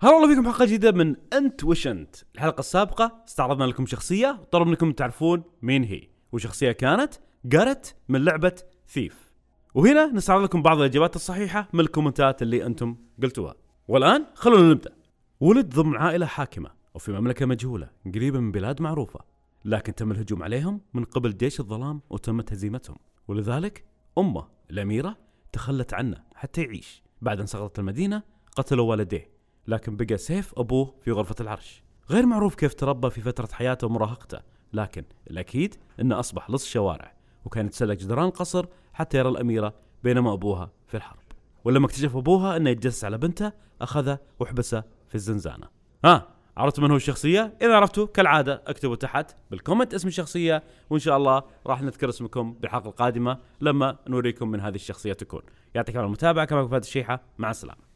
هلا والله فيكم حلقه جديده من انت وش انت؟ الحلقه السابقه استعرضنا لكم شخصيه طلب منكم تعرفون مين هي وشخصيه كانت جارت من لعبه ثيف وهنا نستعرض لكم بعض الاجابات الصحيحه من الكومنتات اللي انتم قلتوها والان خلونا نبدا ولد ضمن عائله حاكمه وفي مملكه مجهوله قريبه من بلاد معروفه لكن تم الهجوم عليهم من قبل جيش الظلام وتمت هزيمتهم ولذلك امه الاميره تخلت عنه حتى يعيش بعد ان سقطت المدينه قتلوا والديه لكن بقى سيف أبوه في غرفة العرش غير معروف كيف تربى في فترة حياته ومراهقته لكن الأكيد أنه أصبح لص شوارع وكان يتسلق جدران القصر حتى يرى الأميرة بينما أبوها في الحرب ولما اكتشف أبوها أنه يتجسس على بنته أخذه وحبسه في الزنزانة ها عرفت من هو الشخصية؟ إذا عرفتوا كالعادة اكتبوا تحت بالكومنت اسم الشخصية وإن شاء الله راح نذكر اسمكم بالحلقة القادمة لما نوريكم من هذه الشخصية تكون يعطيكم المتابعة كما فهد الشيحة مع السلامة